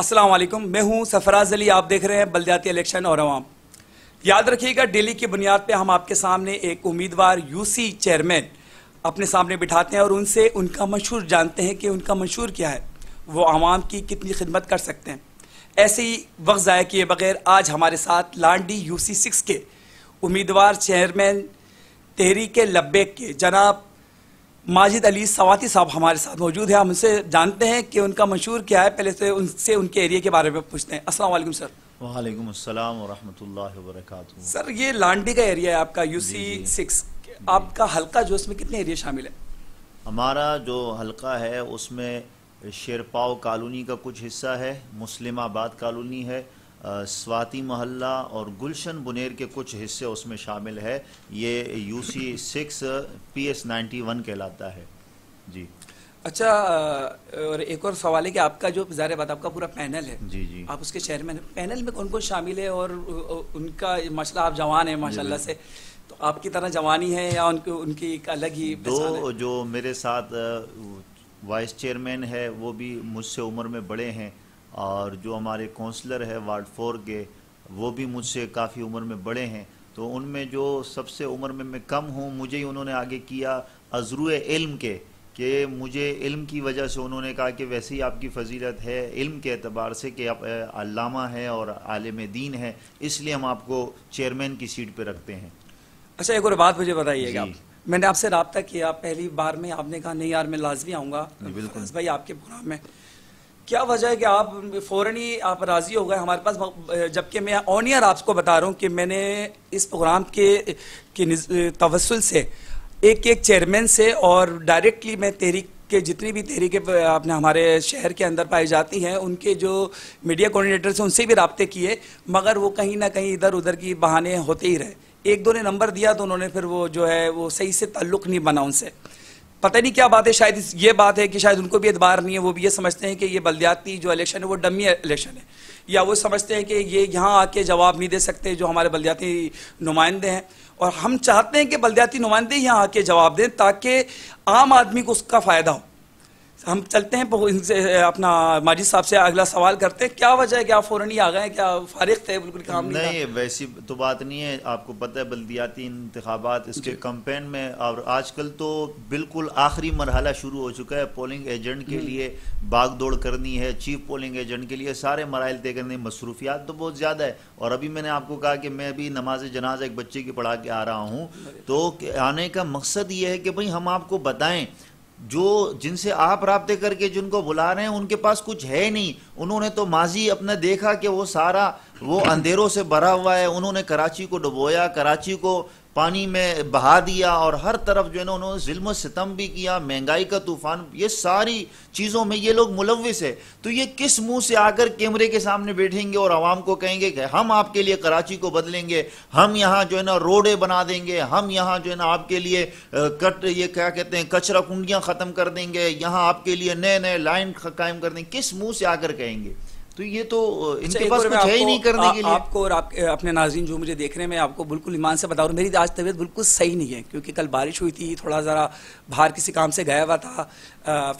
वालेकुम मैं हूं सफ़राज अली आप देख रहे हैं बलदाती इलेक्शन और आवाम याद रखिएगा डेली की बुनियाद पे हम आपके सामने एक उम्मीदवार यूसी चेयरमैन अपने सामने बिठाते हैं और उनसे उनका मशहूर जानते हैं कि उनका मशहूर क्या है वो आवाम की कितनी खिदमत कर सकते हैं ऐसे ही वक्त ज़ाया किए बगैर आज हमारे साथ लांडी सी सिक्स के उम्मीदवार चेयरमैन तहरीक लब्बे के जनाब माजिद अली सवाती साहब हमारे साथ मौजूद है हम उनसे जानते हैं कि उनका मशहूर क्या है पहले से उनसे उनके एरिया के बारे में पूछते हैं असल सर वालेकुम अस्सलाम वरहमतुल्लाहि सर ये लांडी का एरिया है आपका यू सी सिक्स आपका हल्का जो उसमें कितने एरिया शामिल है हमारा जो हल्का है उसमें शेरपाव कॉलोनी का कुछ हिस्सा है मुस्लिमाबाद कॉलोनी है स्वाति मोहल्ला और गुलशन बुनेर के कुछ हिस्से उसमें शामिल है ये U C six P S ninety one कहलाता है जी अच्छा और एक और सवाल है कि आपका जो ज़ाहिर बात आपका पूरा पैनल है जी जी आप उसके चेयरमैन हैं पैनल में कौन कौन शामिल है और उनका माशाल्लाह आप जवान हैं माशाल्लाह से तो आपकी तरह जवानी है या उनको उनकी एक अलग ही दो जो मेरे साथ वाइस चेयरमैन है वो भी मुझसे उम्र में बड़े हैं और जो हमारे काउंसलर है वार्ड फोर के वो भी मुझसे काफ़ी उम्र में बड़े हैं तो उनमें जो सबसे उम्र में मैं कम हूँ मुझे ही उन्होंने आगे किया अजरू इल्म के कि मुझे इल्म की वजह से उन्होंने कहा कि वैसे ही आपकी फजीलत है इल्म के अतबार से कि आप अल्लामा है और आलम दीन है इसलिए हम आपको चेयरमैन की सीट पर रखते हैं अच्छा एक और बात मुझे बताइएगा मैंने आपसे रबता किया पहली बार में आपने कहा नहीं यार मैं लाजमी आऊँगा बिल्कुल भाई आपके प्रोग्राम में क्या वजह है कि आप फ़ौरन ही आप राज़ी हो गए हमारे पास जबकि मैं ऑन ईयर आपको बता रहा हूँ कि मैंने इस प्रोग्राम के, के तवसल से एक एक चेयरमैन से और डायरेक्टली मैं तहरीक के जितनी भी तहरीकें आपने हमारे शहर के अंदर पाई जाती हैं उनके जो मीडिया कोऑर्डिनेटर्स हैं उनसे भी रबते किए मगर वो कहीं ना कहीं इधर उधर की बहाने होते ही रहे एक दो ने नंबर दिया तो उन्होंने फिर वो जो है वो सही से ताल्लुक़ नहीं बना उनसे पता नहीं क्या बात है शायद ये बात है कि शायद उनको भी एतबार नहीं है वो भी ये समझते हैं कि ये बलदियाती जो इलेक्शन है वो डमी इलेक्शन है या वो समझते हैं कि ये यहाँ आके जवाब नहीं दे सकते जो हमारे बलदियाती नुमाइंदे हैं और हम चाहते हैं कि बलदियाती नुमाइंदे यहाँ आके जवाब दें ताकि आम आदमी को उसका फ़ायदा हो हम चलते हैं इनसे अपना माजिद साहब से अगला सवाल करते हैं क्या वजह है कि आप फ़ौरन ही आ गए क्या फारिग थे बिल्कुल काम नहीं, नहीं वैसी तो बात नहीं है आपको पता है बल्दियाती इंतबात इसके कंपेन में और आजकल तो बिल्कुल आखिरी मरहला शुरू हो चुका है पोलिंग एजेंट के हम्म। लिए भाग दौड़ करनी है चीफ पोलिंग एजेंट के लिए सारे मराइल तय करने मसरूफियात तो बहुत ज़्यादा है और अभी मैंने आपको कहा कि मैं अभी नमाज जनाजा एक बच्चे की पढ़ा के आ रहा हूँ तो आने का मकसद ये है कि भाई हम आपको बताएँ जो जिनसे आप रबते करके जिनको बुला रहे हैं उनके पास कुछ है नहीं उन्होंने तो माजी अपना देखा कि वो सारा वो अंधेरों से भरा हुआ है उन्होंने कराची को डुबोया कराची को पानी में बहा दिया और हर तरफ जो है ना उन्होंने जुल्म सितम भी किया महंगाई का तूफान ये सारी चीज़ों में ये लोग मुलविस है तो ये किस मुंह से आकर कैमरे के सामने बैठेंगे और आवाम को कहेंगे कि हम आपके लिए कराची को बदलेंगे हम यहाँ जो है ना रोडें बना देंगे हम यहाँ जो है ना आपके लिए कट ये क्या कहते हैं कचरा कुंडियाँ ख़त्म कर देंगे यहाँ आपके लिए नए नए लाइन कायम कर देंगे किस मुँह से आकर कहेंगे तो ये तो अच्छा, इनके पास कुछ है ही नहीं करने के लिए आपको और आप अपने नाजीन जो मुझे देख रहे हैं मैं आपको बिल्कुल ईमान से बता रहा हूँ मेरी आज तबीयत बिल्कुल सही नहीं है क्योंकि कल बारिश हुई थी थोड़ा ज़रा बाहर किसी काम से गया हुआ था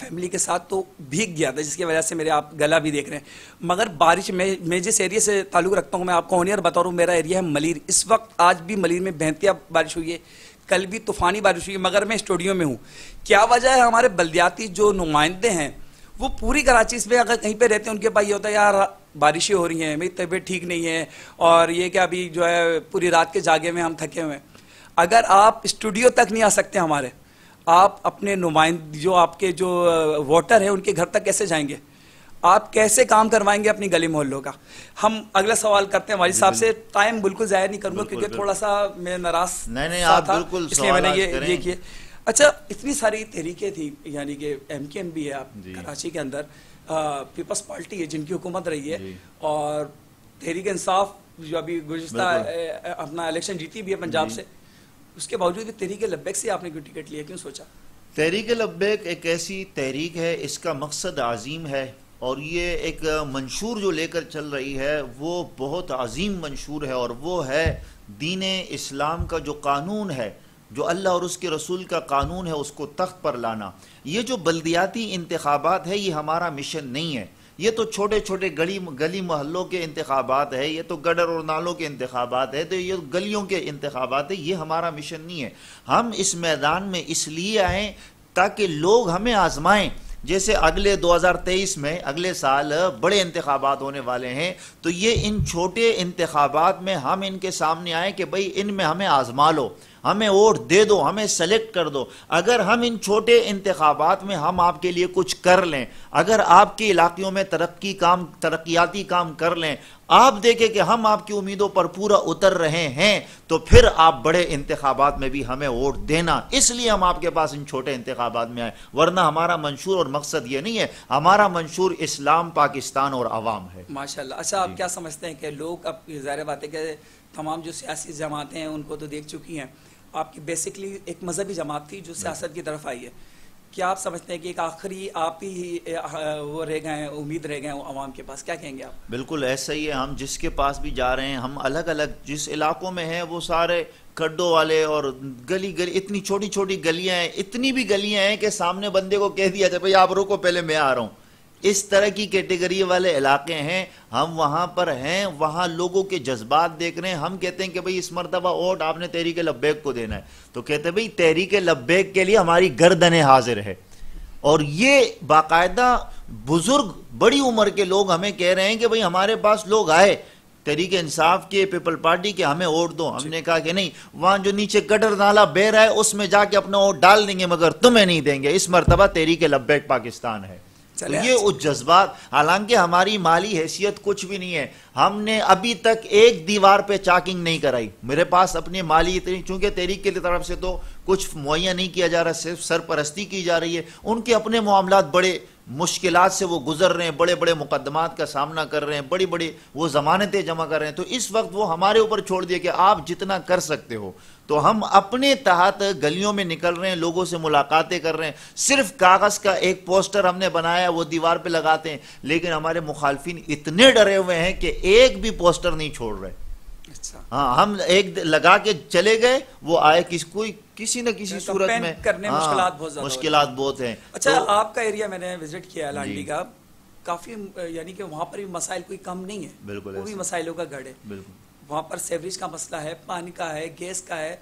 फैमिली के साथ तो भीग गया था जिसकी वजह से मेरे आप गला भी देख रहे हैं मगर बारिश में मैं जिस एरिए से ताल्लुक़ रखता हूँ मैं आपको ऑनियर बता रहा हूँ मेरा एरिया है मलिर इस वक्त आज भी मलिर में बहतिया बारिश हुई है कल भी तूफ़ानी बारिश हुई है मगर मैं स्टूडियो में हूँ क्या वजह है हमारे बल्दियाती जो नुमाइंदे हैं वो पूरी कराची इसमें अगर कहीं पे रहते हैं उनके पास ये होता है यार बारिशें हो रही हैं मेरी तबीयत ठीक नहीं है और ये क्या अभी जो है पूरी रात के जागे में हम थके हुए हैं अगर आप स्टूडियो तक नहीं आ सकते हमारे आप अपने नुमाइंद जो आपके जो वोटर हैं उनके घर तक कैसे जाएंगे आप कैसे काम करवाएंगे अपनी गली मोहल्लों का हम अगला सवाल करते हैं हमारी साहब से टाइम बिल्कुल जाया नहीं करूंगा क्योंकि थोड़ा सा मैं नाराज नहीं नहीं आप बिल्कुल इसलिए मैंने ये ये किए अच्छा इतनी सारी तहरीकें थी यानी कि एम के एम भी है आप कराची के अंदर पीपल्स पार्टी है जिनकी हुकूमत रही है और तहरीक इंसाफ जो अभी गुजशत अपना इलेक्शन जीती भी है पंजाब से उसके बावजूद भी तहरीक लब्बैक से आपने क्यों टिकट लिया क्यों सोचा तहरीक लब्बैक एक ऐसी तहरीक है इसका मकसद आज़ीम है और ये एक मंशूर जो लेकर चल रही है वो बहुत अजीम मंशूर है और वो है दीन इस्लाम का जो कानून है जो अल्लाह और उसके रसूल का कानून है उसको तख्त पर लाना ये जो बल्दियाती इंतबात है ये हमारा मिशन नहीं है ये तो छोटे छोटे गली गली मोहल्लों के इंतबात है ये तो गडर और नालों के इंतबात है तो ये गलियों के इंतबात है ये हमारा मिशन नहीं है हम इस मैदान में इसलिए आए ताकि लोग हमें आजमाएं जैसे अगले 2023 में अगले साल बड़े इंतबात होने वाले हैं तो ये इन छोटे इंतबात में हम इनके सामने आए कि भाई इनमें हमें आजमा लो हमें वोट दे दो हमें सेलेक्ट कर दो अगर हम इन छोटे इंतबात में हम आपके लिए कुछ कर लें अगर आपके इलाक़ों में तरक्की काम तरक्याती काम कर लें आप देखें कि हम आपकी उम्मीदों पर पूरा उतर रहे हैं तो फिर आप बड़े इंतबात में भी हमें वोट देना इसलिए हम आपके पास इन छोटे इंतबात में आए वरना हमारा मंशूर और मकसद ये नहीं है हमारा मंशूर इस्लाम पाकिस्तान और आवाम है माशाल्लाह अच्छा आप क्या समझते हैं कि लोग अब जहर बात है तमाम जो सियासी जमातें हैं उनको तो देख चुकी हैं आपकी बेसिकली एक मजहबी जमात थी जो सियासत की तरफ आई है क्या आप समझते हैं कि एक आखिरी आप ही वो रह गए उम्मीद रह गए हैं आवाम के पास क्या कहेंगे आप बिल्कुल ऐसा ही है हम जिसके पास भी जा रहे हैं हम अलग अलग जिस इलाकों में हैं वो सारे खड्डों वाले और गली गली इतनी छोटी छोटी गलियां हैं इतनी भी गलियां हैं कि सामने बंदे को कह दिया जाए भाई आप रुको पहले मैं आ रहा हूँ इस तरह की कैटेगरी वाले इलाके हैं हम वहां पर हैं वहां लोगों के जज्बात देख रहे हैं हम कहते हैं कि भाई इस मरतबा वोट आपने तहरीक लब्बैक को देना है तो कहते हैं भाई तहरीक लब्बैक के लिए हमारी गर्दने हाजिर है और ये बाकायदा बुज़ुर्ग बड़ी उम्र के लोग हमें कह रहे हैं कि भाई हमारे पास लोग आए तहरीक इंसाफ के पीपल पार्टी के हमें वोट दो हमने कहा कि नहीं वहां जो नीचे गटर नाला बह रहा है उसमें जाके अपना वोट डाल देंगे मगर तुम्हें नहीं देंगे इस मरतबा तहरीक लब्बैक पाकिस्तान है तो ये उस जज्बात हालांकि हमारी माली हैसियत कुछ भी नहीं है हमने अभी तक एक दीवार पे चाकिंग नहीं कराई मेरे पास अपनी माली इतनी चूंकि तहरीक के तरफ से तो कुछ मुहैया नहीं किया जा रहा सिर्फ सरपरस्ती की जा रही है उनके अपने मामला बड़े मुश्किल से वो गुजर रहे हैं बड़े बड़े मुकदमात का सामना कर रहे हैं बड़ी बड़ी वो जमानतें जमा कर रहे हैं तो इस वक्त वो हमारे ऊपर छोड़ दिए कि आप जितना कर सकते हो तो हम अपने तहत गलियों में निकल रहे हैं लोगों से मुलाकातें कर रहे हैं सिर्फ कागज़ का एक पोस्टर हमने बनाया वो दीवार पे लगाते हैं लेकिन हमारे मुखालफिन इतने डरे हुए हैं कि एक भी पोस्टर नहीं छोड़ रहे अच्छा। हाँ हम एक लगा के चले गए वो आए किस कोई किसी न किसी तो सूरत में करने हाँ, मुश्किलात बहुत मुश्किलात बहुत है अच्छा तो, आपका एरिया मैंने विजिट किया है का काफी यानी कि वहां पर भी मसाइल कोई कम नहीं है बिल्कुल वो भी मसाइलों का गढ़ है बिल्कुल वहाँ पर सेवरेज का मसला है पानी का है गैस का है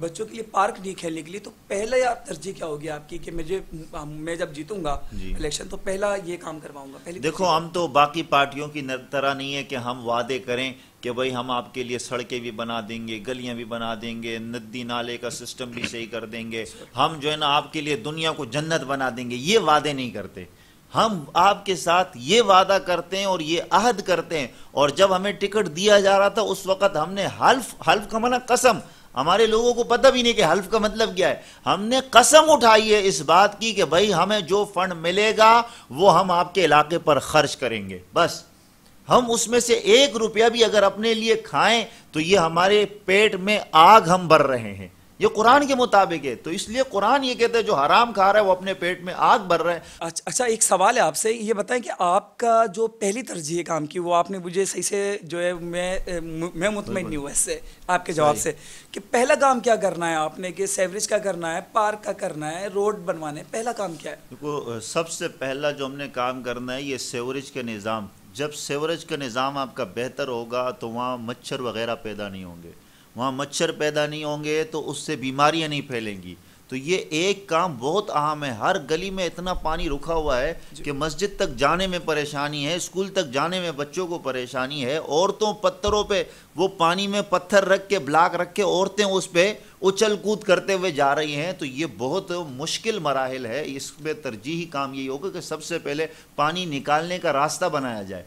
बच्चों के लिए पार्क नहीं खेलने के लिए तो पहला या तरजीह क्या होगी आपकी कि मुझे मैं जब जीतूंगा इलेक्शन तो पहला ये काम करवाऊंगा पहले देखो हम तो बाकी पार्टियों की तरह नहीं है कि हम वादे करें कि भाई हम आपके लिए सड़कें भी बना देंगे गलियां भी बना देंगे नदी नाले का सिस्टम भी सही कर देंगे हम जो है ना आपके लिए दुनिया को जन्नत बना देंगे ये वादे नहीं करते हम आपके साथ ये वादा करते हैं और ये अहद करते हैं और जब हमें टिकट दिया जा रहा था उस वक्त हमने हल्फ हल्फ का मना कसम हमारे लोगों को पता भी नहीं कि हल्फ का मतलब क्या है हमने कसम उठाई है इस बात की कि भाई हमें जो फंड मिलेगा वो हम आपके इलाके पर खर्च करेंगे बस हम उसमें से एक रुपया भी अगर अपने लिए खाएं तो ये हमारे पेट में आग हम भर रहे हैं ये कुरान के मुताबिक है तो इसलिए कुरान ये कहते हैं जो हराम खा रहा है वो अपने पेट में आग भर रहा है अच्छा अच्छा एक सवाल है आपसे ये बताएं कि आपका जो पहली तरजीह काम की वो आपने मुझे सही से जो है मैं मैं मुतमिन नहीं हुआ इससे आपके जवाब से कि पहला काम क्या करना है आपने कि सेवरेज का करना है पार्क का करना है रोड बनवाने पहला काम क्या है देखो सबसे पहला जो हमने काम करना है ये सेवरेज का निज़ाम जब सेवरेज का निज़ाम आपका बेहतर होगा तो वहाँ मच्छर वगैरह पैदा नहीं होंगे वहाँ मच्छर पैदा नहीं होंगे तो उससे बीमारियाँ नहीं फैलेंगी तो ये एक काम बहुत अहम है हर गली में इतना पानी रुका हुआ है कि मस्जिद तक जाने में परेशानी है स्कूल तक जाने में बच्चों को परेशानी है औरतों पत्थरों पे वो पानी में पत्थर रख के ब्लाक रख के औरतें उस पर उछल कूद करते हुए जा रही हैं तो ये बहुत मुश्किल मराहल है इसमें तरजीही काम यही होगा कि सबसे पहले पानी निकालने का रास्ता बनाया जाए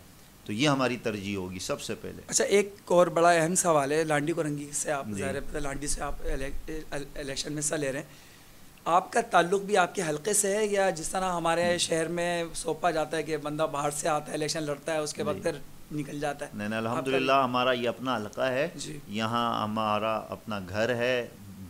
तो ये हमारी तरजीह होगी सबसे पहले अच्छा एक और बड़ा अहम सवाल है लांडी कोरंगी से आप लांडी से आप इलेक्शन में हिस्सा ले रहे हैं आपका ताल्लुक भी आपके हलके से है या जिस तरह हमारे शहर में सौंपा जाता है कि बंदा बाहर से आता है इलेक्शन लड़ता है उसके बाद फिर निकल जाता है नहीं अल्हम्दुलिल्लाह हमारा ये अपना हलका है यहाँ हमारा अपना घर है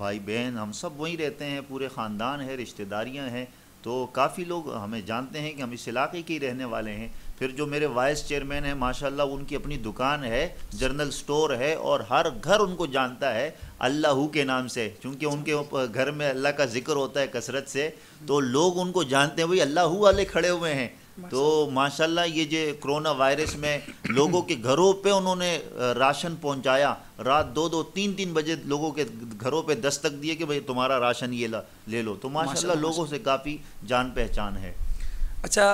भाई बहन हम सब वहीं रहते हैं पूरे ख़ानदान है रिश्तेदारियाँ हैं तो काफ़ी लोग हमें जानते हैं कि हम इस इलाके के ही रहने वाले हैं फिर जो मेरे वाइस चेयरमैन हैं माशाल्लाह उनकी अपनी दुकान है जर्नल स्टोर है और हर घर उनको जानता है अल्लाह के नाम से क्योंकि उनके घर में अल्लाह का जिक्र होता है कसरत से तो लोग उनको जानते हैं भाई अल्लाह वाले खड़े हुए हैं तो माशाल्लाह ये जो कोरोना वायरस में लोगों के घरों पे उन्होंने राशन पहुंचाया रात दो दो तीन तीन बजे लोगों के घरों पे दस्तक दिए कि भाई तुम्हारा राशन ये ला ले लो तो माशाल्लाह लोगों से काफ़ी जान पहचान है अच्छा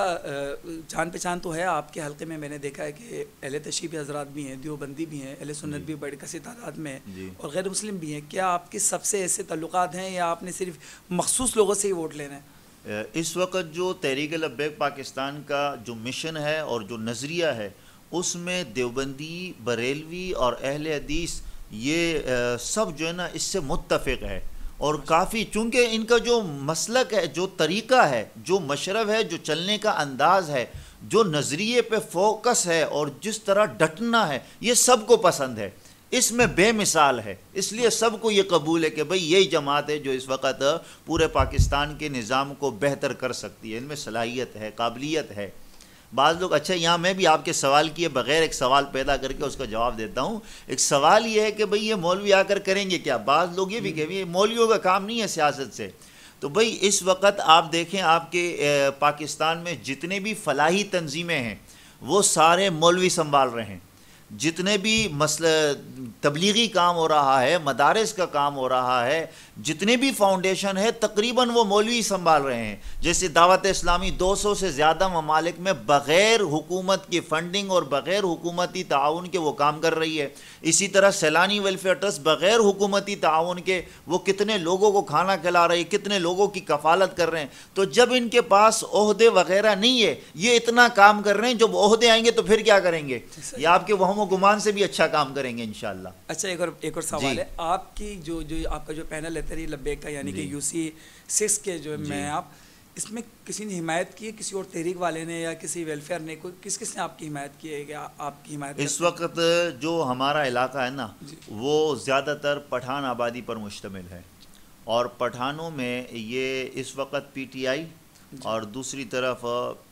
जान पहचान तो है आपके हलके में मैंने देखा है कि अहल तशीब हजरात भी हैं दियोबंदी भी हैं अहल सुन्नत भी बड़े कसी तादाद में है और गैर मुस्लिम भी हैं क्या आपके सबसे ऐसे तल्लुक हैं या आपने सिर्फ मखसूस लोगों से ही वोट लेना है इस वक्त जो तहरीक लब्बैक पाकिस्तान का जो मिशन है और जो नज़रिया है उसमें देवबंदी बरेलवी और अहल हदीस ये सब जो है ना इससे मुतफ़ है और काफ़ी चूँकि इनका जो मसलक है जो तरीका है जो मशरब है जो चलने का अंदाज़ है जो नज़रिए पे फोकस है और जिस तरह डटना है ये सबको पसंद है इसमें बेमिसाल है इसलिए सबको ये कबूल है कि भाई यही जमात है जो इस वक्त पूरे पाकिस्तान के निज़ाम को बेहतर कर सकती है इनमें सलाहियत है काबिलियत है बाज़ लोग अच्छा यहाँ मैं भी आपके सवाल किए बग़ैर एक सवाल पैदा करके उसका जवाब देता हूँ एक सवाल ये है कि भाई ये मौलवी आकर करेंगे क्या बाज़ लोग ये भी हम्म। कहेंगे मौलवियों का काम नहीं है सियासत से तो भाई इस वक्त आप देखें आपके पाकिस्तान में जितने भी फलाही तंजीमें हैं वो सारे मौलवी संभाल रहे हैं जितने भी मसल तबलीगी काम हो रहा है मदारस का काम हो रहा है जितने भी फाउंडेशन है तकरीबन वो मौलवी संभाल रहे हैं जैसे दावत इस्लामी 200 से ज़्यादा ममालिक में बग़ैर हुकूमत की फ़ंडिंग और बग़ैर हुकूमती ताउन के वो काम कर रही है इसी तरह सैलानी वेलफेयर ट्रस्ट बग़ैर हुकूमती ताउन के वो कितने लोगों को खाना खिला रही है कितने लोगों की कफालत कर रहे हैं तो जब इनके पास अहदे वगैरह नहीं है ये इतना काम कर रहे हैं जब अहदे आएंगे तो फिर क्या करेंगे ये आपके वह तोहम गुमान से भी अच्छा काम करेंगे इनशाला अच्छा एक और एक और सवाल है आपकी जो जो आपका जो पैनल है तेरी लब्बे का यानी कि यू सी सिक्स के जो मैं आप इसमें किसी ने हिमायत की है किसी और तहरीक वाले ने या किसी वेलफेयर ने कोई किस किस ने आपकी हिमायत की है या आपकी हिमायत इस वक्त जो हमारा इलाका है ना वो ज़्यादातर पठान आबादी पर मुश्तमिल है और पठानों में ये इस वक्त आई और दूसरी तरफ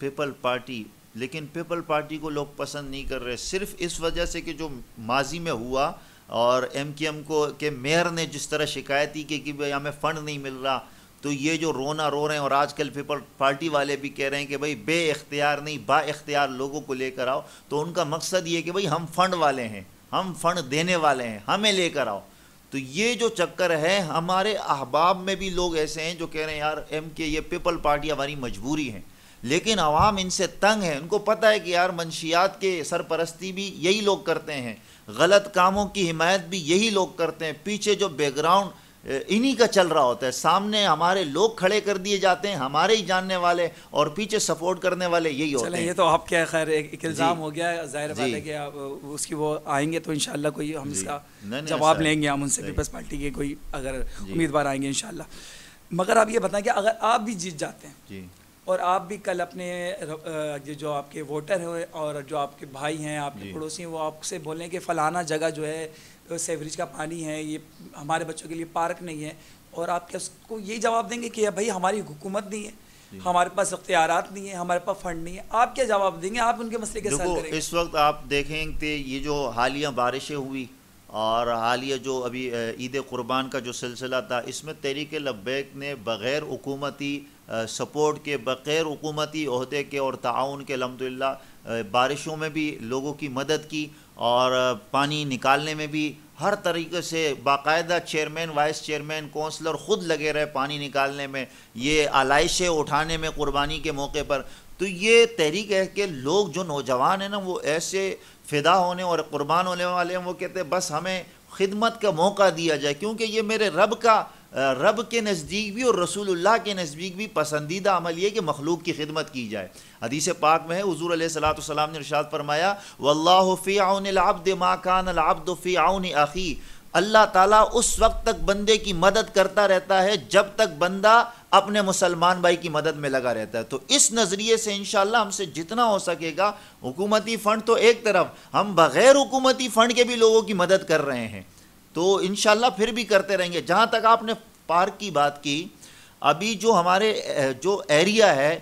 पीपल पार्टी लेकिन पीपल पार्टी को लोग पसंद नहीं कर रहे सिर्फ इस वजह से कि जो माजी में हुआ और एम के एम को के मेयर ने जिस तरह शिकायत की कि, भाई हमें फ़ंड नहीं मिल रहा तो ये जो रोना रो रहे हैं और आजकल पीपल पार्टी वाले भी कह रहे हैं कि भाई बे अख्तियार नहीं बा लोगों को लेकर आओ तो उनका मकसद ये कि भाई हम फ़ंड वाले हैं हम फ़ंड देने वाले हैं हमें लेकर आओ तो ये जो चक्कर है हमारे अहबाब में भी लोग ऐसे हैं जो कह रहे हैं यार एम के ये पीपल पार्टी हमारी मजबूरी है लेकिन आवाम इनसे तंग है उनको पता है कि यार मनशियात के सरपरस्ती भी यही लोग करते हैं गलत कामों की हिमायत भी यही लोग करते हैं पीछे जो बैकग्राउंड इन्हीं का चल रहा होता है सामने हमारे लोग खड़े कर दिए जाते हैं हमारे ही जानने वाले और पीछे सपोर्ट करने वाले यही होते हैं ये तो आप क्या खैर एक, एक इल्ज़ाम हो गया जाहिर बात है कि आप उसकी वो आएंगे तो इंशाल्लाह कोई हम इसका जवाब लेंगे हम उनसे पीपल्स पार्टी के कोई अगर उम्मीदवार आएंगे इंशाल्लाह मगर आप ये बताएं कि अगर आप भी जीत जाते हैं और आप भी कल अपने जो आपके वोटर हैं और जो आपके भाई हैं आपके पड़ोसी हैं वो आपसे बोलें कि फ़लाना जगह जो है सेवरेज का पानी है ये हमारे बच्चों के लिए पार्क नहीं है और आप क्या उसको यही जवाब देंगे कि भाई हमारी हुकूमत नहीं है हमारे पास अख्तियार नहीं है हमारे पास फंड नहीं है आप क्या जवाब देंगे आप उनके मसले के साथ इस वक्त आप देखें कि ये जो हालिया बारिशें हुई और हालिया जो अभी ईद कुर्बान का जो सिलसिला था इसमें तहरीक लब्बैक ने बग़ैर हुकूमती सपोर्ट के बग़ैर हुकूमती अहदे के और ताउन के अलहमदिल्ला बारिशों में भी लोगों की मदद की और पानी निकालने में भी हर तरीके से बाकायदा चेयरमैन वाइस चेयरमैन कौंसलर ख़ुद लगे रहे पानी निकालने में ये आलाइशें उठाने में कुर्बानी के मौके पर तो ये तहरीक है कि लोग जो नौजवान हैं ना वो ऐसे फ़िदा होने और कुर्बान होने वाले हैं वो कहते हैं बस हमें खिदमत का मौका दिया जाए क्योंकि ये मेरे रब का रब के नज़दीक भी और रसूलुल्लाह के नज़दीक भी पसंदीदा अमल ये कि मखलूक की खिदमत की जाए हदीस पाक में है हजूर सलाम ने इरशाद फरमाया वल्लाफ़ी आउनआबद माँ कान आउन आखी अल्लाह ताला उस वक्त तक बंदे की मदद करता रहता है जब तक बंदा अपने मुसलमान भाई की मदद में लगा रहता है तो इस नज़रिए से इन हमसे जितना हो सकेगा हुकूमती फ़ंड तो एक तरफ हम बग़ैर हुकूमती फ़ंड के भी लोगों की मदद कर रहे हैं तो इन फिर भी करते रहेंगे जहाँ तक आपने पार्क की बात की अभी जो हमारे जो एरिया है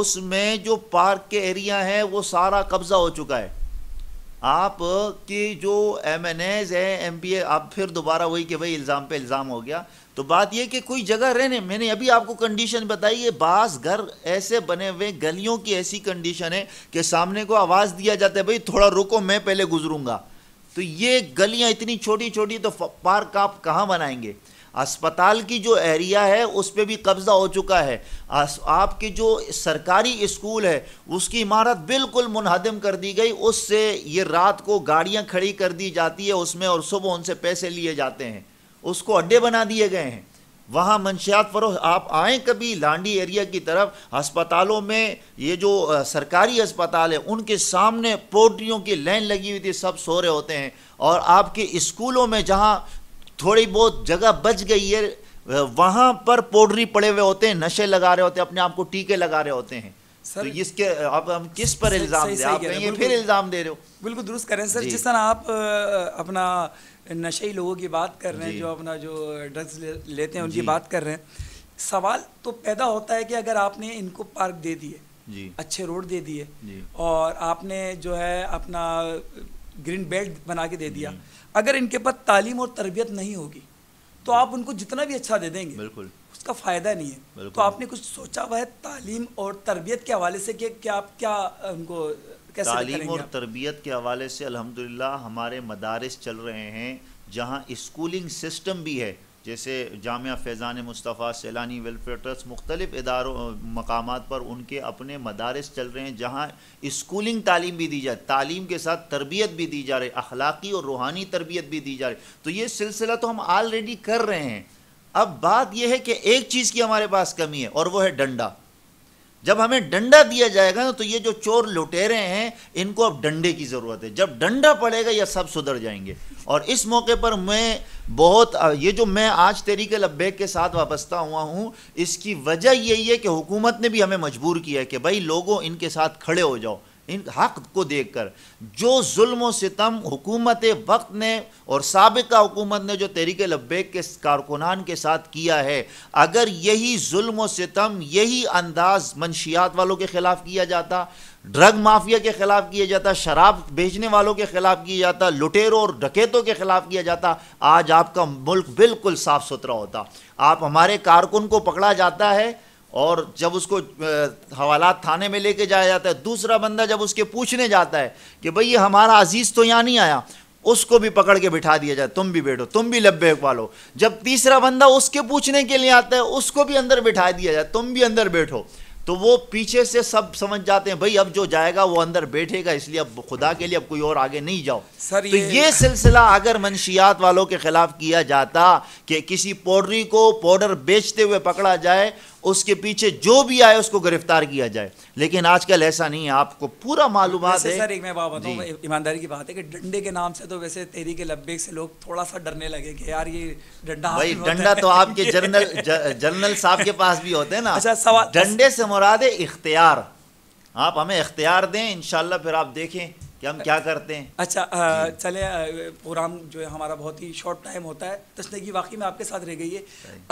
उसमें जो पार्क के एरिया है वो सारा कब्ज़ा हो चुका है आप की जो एम एन एज है एम पी ए आप फिर दोबारा वही कि भाई इल्ज़ाम पे इल्ज़ाम हो गया तो बात यह कि कोई जगह रहने मैंने अभी आपको कंडीशन बताई है बास घर ऐसे बने हुए गलियों की ऐसी कंडीशन है कि सामने को आवाज़ दिया जाता है भाई थोड़ा रुको मैं पहले गुजरूंगा तो ये गलियां इतनी छोटी छोटी तो पार्क आप कहाँ बनाएंगे अस्पताल की जो एरिया है उस पर भी कब्ज़ा हो चुका है आपके जो सरकारी स्कूल है उसकी इमारत बिल्कुल मुनहदम कर दी गई उससे ये रात को गाड़ियाँ खड़ी कर दी जाती है उसमें और सुबह उनसे पैसे लिए जाते हैं उसको अड्डे बना दिए गए हैं वहाँ मंशियात फरोश आप आएँ कभी लांडी एरिया की तरफ अस्पतालों में ये जो सरकारी अस्पताल है उनके सामने पोल्ट्रियों की लाइन लगी हुई थी सब सो रहे होते हैं और आपके स्कूलों में जहाँ थोड़ी बहुत जगह बच गई है वहाँ पर पोल्ट्री पड़े हुए होते हैं नशे लगा रहे होते हैं अपने आप को टीके लगा रहे होते हैं तो सर तो इसके आप हम किस पर इल्ज़ाम फिर इल्ज़ाम दे रहे हो बिल्कुल दुरुस्त करें सर जिस तरह आप अपना नशे लोगों की बात कर रहे हैं जो अपना जो ड्रग्स ले, लेते हैं उनकी बात कर रहे हैं सवाल तो पैदा होता है कि अगर आपने इनको पार्क दे दिए अच्छे रोड दे दिए और आपने जो है अपना ग्रीन बेल्ट बना के दे दिया अगर इनके पास तालीम और तरबियत नहीं होगी तो आप उनको जितना भी अच्छा दे देंगे बिल्कुल उसका फ़ायदा नहीं है तो आपने कुछ सोचा हुआ है तालीम और तरबियत के हवाले से कि क्या आप क्या उनको कैसे तालीम और तरबियत के हवाले से अल्हम्दुलिल्लाह हमारे मदारस चल रहे हैं जहाँ स्कूलिंग सिस्टम भी है जैसे जाम फैज़ान मुस्तफ़ा सैलानी वेलफेयर ट्रस्ट मुख्तलिफ इदारों मकाम पर उनके अपने मदारस चल रहे हैं जहाँ स्कूलिंग तालीम भी दी जाए तालीम के साथ तरबियत भी दी जा रही अखलाकी और रूहानी तरबियत भी दी जा रही तो ये सिलसिला तो हम ऑलरेडी कर रहे हैं अब बात यह है कि एक चीज़ की हमारे पास कमी है और वह है डंडा जब हमें डंडा दिया जाएगा ना तो ये जो चोर लुटेरे हैं इनको अब डंडे की ज़रूरत है जब डंडा पड़ेगा ये सब सुधर जाएंगे और इस मौके पर मैं बहुत ये जो मैं आज तरीके लब्बैक के साथ वाबस्ता हुआ हूँ इसकी वजह यही है कि हुकूमत ने भी हमें मजबूर किया है कि भाई लोगों इनके साथ खड़े हो जाओ इन हक को देख कर जो जुल्म सितम हुकूमत वक्त ने और सबका हुकूमत ने जो तहरीक लब्बैक के कारकुनान के साथ किया है अगर यही जुल्म सितम यही अंदाज मनशियात वालों के ख़िलाफ़ किया जाता ड्रग माफिया के ख़िलाफ़ किया जाता शराब बेचने वालों के ख़िलाफ़ किया जाता लुटेरों और डकैतों के ख़िलाफ़ किया जाता आज आपका मुल्क बिल्कुल साफ़ सुथरा होता आप हमारे कारकुन को पकड़ा जाता है और जब उसको हवालात थाने में लेके जाया जाता है दूसरा बंदा जब उसके पूछने जाता है कि भाई ये हमारा अजीज़ तो यहाँ नहीं आया उसको भी पकड़ के बिठा दिया जाए तुम भी बैठो तुम भी लब्बे वालो जब तीसरा बंदा उसके पूछने के लिए आता है उसको भी अंदर बिठा दिया जाए तुम भी अंदर बैठो तो वो पीछे से सब समझ जाते हैं भाई अब जो जाएगा वो अंदर बैठेगा इसलिए अब खुदा के लिए अब कोई और आगे नहीं जाओ सर तो ये, ये सिलसिला अगर मनशियात वालों के खिलाफ किया जाता कि किसी पोडरी को पाउडर बेचते हुए पकड़ा जाए उसके पीछे जो भी आए उसको गिरफ्तार किया जाए लेकिन आजकल ऐसा नहीं है आपको पूरा मालूम है सर एक मैं बात बताऊँ ईमानदारी की बात है कि डंडे के नाम से तो वैसे तेरी के लब्बे से लोग थोड़ा सा डरने लगे कि यार ये डंडा भाई डंडा तो आपके जनरल जनरल साहब के पास भी होते हैं ना अच्छा सवाल डंडे से मुराद इख्तियार आप हमें इख्तियार दें इनशाला फिर आप देखें कि हम क्या करते हैं अच्छा चले प्रोग्राम जो है हमारा बहुत ही शॉर्ट टाइम होता है तशनगी वाकई में आपके साथ रह गई है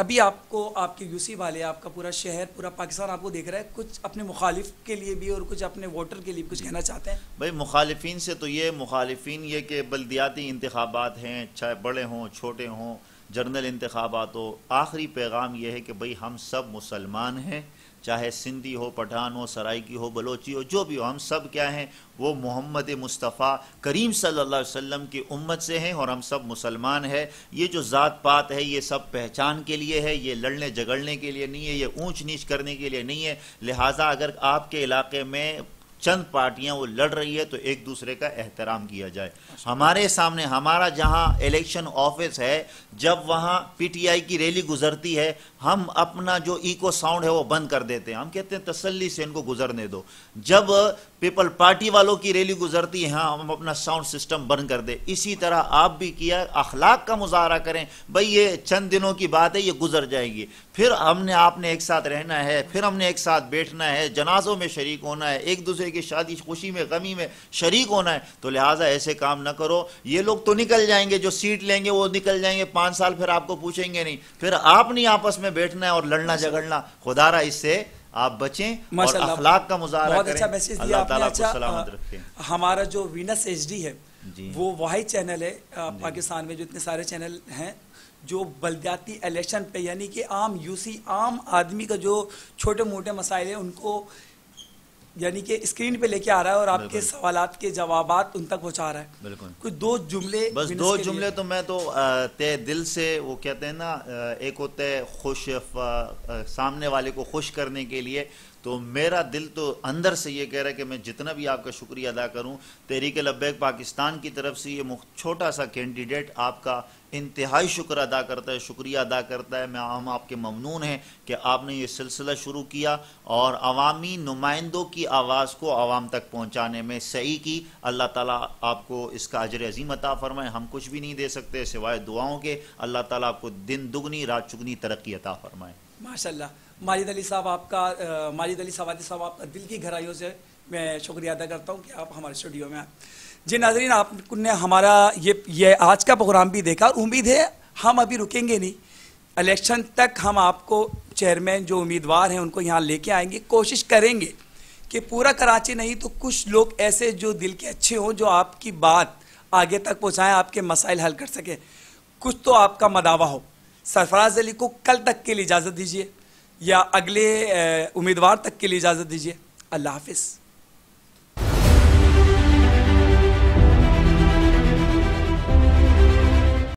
अभी आपको आपके यूसी वाले आपका पूरा शहर पूरा पाकिस्तान आपको देख रहा है कुछ अपने मुखालिफ के लिए भी और कुछ अपने वोटर के लिए भी कुछ कहना चाहते हैं भाई मुखालफन से तो ये मुखालफन ये कि बल्दियाती इंतबात हैं चाहे बड़े हों छोटे हों जर्नल इंतबात हो आखिरी पैगाम यह है कि भाई हम सब मुसलमान हैं चाहे सिंधी हो पठान हो सराइकी हो बलोची हो जो भी हो हम सब क्या हैं वो मोहम्मद मुस्तफ़ा करीम सल्लल्लाहु अलैहि वसल्लम की उम्मत से हैं और हम सब मुसलमान है ये जो ज़ात पात है ये सब पहचान के लिए है ये लड़ने झगड़ने के लिए नहीं है ये ऊंच नीच करने के लिए नहीं है लिहाजा अगर आपके इलाके में चंद पार्टियां वो लड़ रही है तो एक दूसरे का एहतराम किया जाए हमारे सामने हमारा जहां इलेक्शन ऑफिस है जब वहां पीटीआई की रैली गुजरती है हम अपना जो इको साउंड है वो बंद कर देते हैं हम कहते हैं तसल्ली से इनको गुजरने दो जब पीपल पार्टी वालों की रैली गुजरती है हाँ हम अपना साउंड सिस्टम बंद कर दे इसी तरह आप भी किया अखलाक का मुजाहरा करें भाई ये चंद दिनों की बात है ये गुजर जाएगी फिर हमने आपने एक साथ रहना है फिर हमने एक साथ बैठना है जनाजों में शरीक होना है एक दूसरे की शादी खुशी में गमी में शरीक होना है तो लिहाजा ऐसे काम ना करो ये लोग तो निकल जाएंगे जो सीट लेंगे वो निकल जाएंगे पाँच साल फिर आपको पूछेंगे नहीं फिर आपने आपस में बैठना है और लड़ना झगड़ना खुदारा इससे आप बचें और अखलाक का मुजाहरा अच्छा करें अच्छा मैसेज दिया आपने अच्छा हमारा जो वीनस एचडी है वो वही चैनल है पाकिस्तान में जो इतने सारे चैनल हैं जो बलदियाती इलेक्शन पे यानी कि आम यूसी आम आदमी का जो छोटे मोटे मसाइल है उनको यानी कि स्क्रीन पे लेके आ रहा है और आपके सवाल के जवाब उन तक पहुंचा रहा है बिल्कुल कुछ दो जुमले बस दो जुमले तो मैं तो तय दिल से वो कहते हैं ना एक होते खुश सामने वाले को खुश करने के लिए तो मेरा दिल तो अंदर से ये कह रहा है कि मैं जितना भी आपका शुक्रिया अदा करूं तहरीक लब्बैक पाकिस्तान की तरफ से ये छोटा सा कैंडिडेट आपका इंतहाई शुक्र अदा करता है शुक्रिया अदा करता है मैं हम आपके ममनून हैं कि आपने ये सिलसिला शुरू किया और अवामी नुमाइंदों की आवाज़ को आवाम तक पहुँचाने में सही की अल्लाह ताला आपको इसका अजर अजीम अता फ़रमाए हम कुछ भी नहीं दे सकते सिवाय दुआओं के अल्लाह ताला आपको दिन दुगनी रात चुगनी तरक्की अता फ़रमाए माशा माजिद अली साहब आपका माजिद अली साहब साहब आपका दिल की गहराइयों से मैं शुक्रिया अदा करता हूँ कि आप हमारे स्टूडियो में आए जी नाजरीन आपने हमारा ये ये आज का प्रोग्राम भी देखा उम्मीद है हम अभी रुकेंगे नहीं इलेक्शन तक हम आपको चेयरमैन जो उम्मीदवार हैं उनको यहाँ लेके आएंगे कोशिश करेंगे कि पूरा कराची नहीं तो कुछ लोग ऐसे जो दिल के अच्छे हों जो आपकी बात आगे तक पहुँचाएँ आपके मसाइल हल कर सकें कुछ तो आपका मदावा हो सरफराज अली को कल तक के लिए इजाज़त दीजिए या अगले उम्मीदवार तक के लिए इजाज़त दीजिए अल्लाह हाफिज़